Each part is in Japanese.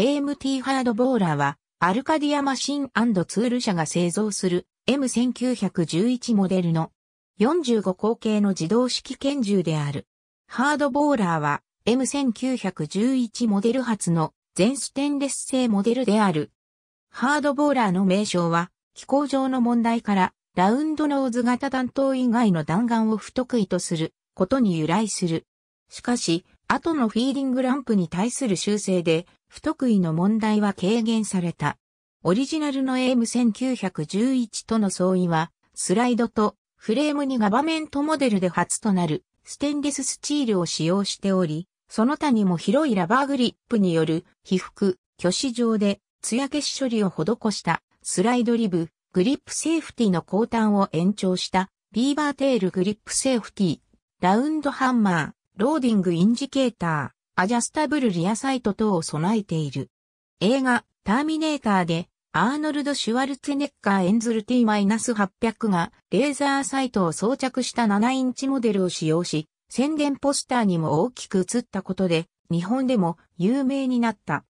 AMT ハードボーラーは、アルカディアマシンツール社が製造する M1911 モデルの45口径の自動式拳銃である。ハードボーラーは M1911 モデル発の全ステンレス製モデルである。ハードボーラーの名称は、機候上の問題からラウンドノーズ型弾頭以外の弾丸を不得意とすることに由来する。しかし、後のフィーリングランプに対する修正で、不得意の問題は軽減された。オリジナルの AM1911 との相違は、スライドとフレームにガバメントモデルで初となるステンレススチールを使用しており、その他にも広いラバーグリップによる被覆、虚子状で艶消し処理を施したスライドリブ、グリップセーフティの後端を延長したビーバーテールグリップセーフティ、ラウンドハンマー、ローディングインジケーター、アジャスタブルリアサイト等を備えている。映画、ターミネーターで、アーノルド・シュワルツェネッカーエンズル T-800 がレーザーサイトを装着した7インチモデルを使用し、宣伝ポスターにも大きく映ったことで、日本でも有名になった。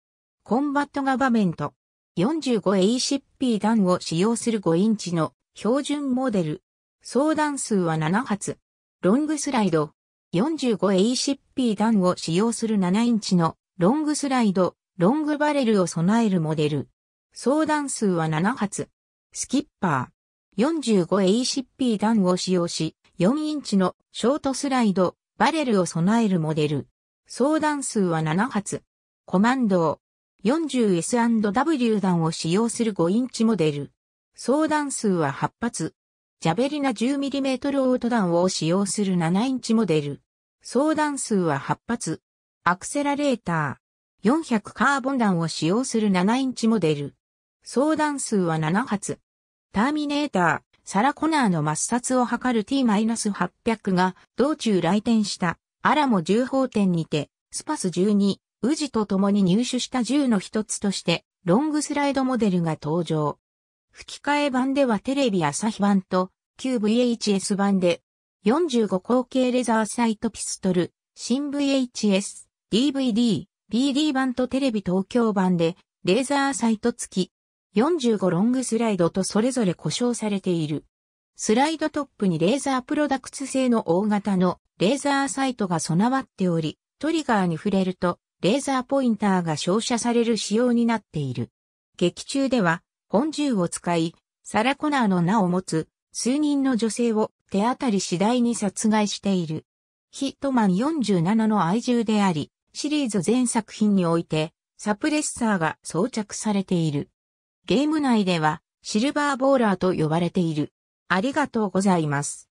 コンバットガバメント 45ACP 弾を使用する5インチの標準モデル。相談数は7発。ロングスライド、45ACP 弾を使用する7インチのロングスライド、ロングバレルを備えるモデル。相談数は7発。スキッパー。45ACP 弾を使用し、4インチのショートスライド、バレルを備えるモデル。相談数は7発。コマンド 40S&W 弾を使用する5インチモデル。相談数は8発。ジャベリナ 10mm オート弾を使用する7インチモデル。相談数は8発。アクセラレーター。400カーボン弾を使用する7インチモデル。相談数は7発。ターミネーター、サラコナーの抹殺を図る T-800 が道中来店したアラモ銃砲店にて、スパス12、ウジと共に入手した銃の一つとして、ロングスライドモデルが登場。吹き替え版ではテレビ朝日版と q VHS 版で、45口径レザーサイトピストル、新 VHS、DVD、BD 版とテレビ東京版で、レーザーサイト付き、45ロングスライドとそれぞれ故障されている。スライドトップにレーザープロダクツ製の大型のレーザーサイトが備わっており、トリガーに触れると、レーザーポインターが照射される仕様になっている。劇中では、本銃を使い、サラコナーの名を持つ、数人の女性を手当たり次第に殺害している。ヒットマン47の愛獣であり、シリーズ全作品において、サプレッサーが装着されている。ゲーム内では、シルバーボーラーと呼ばれている。ありがとうございます。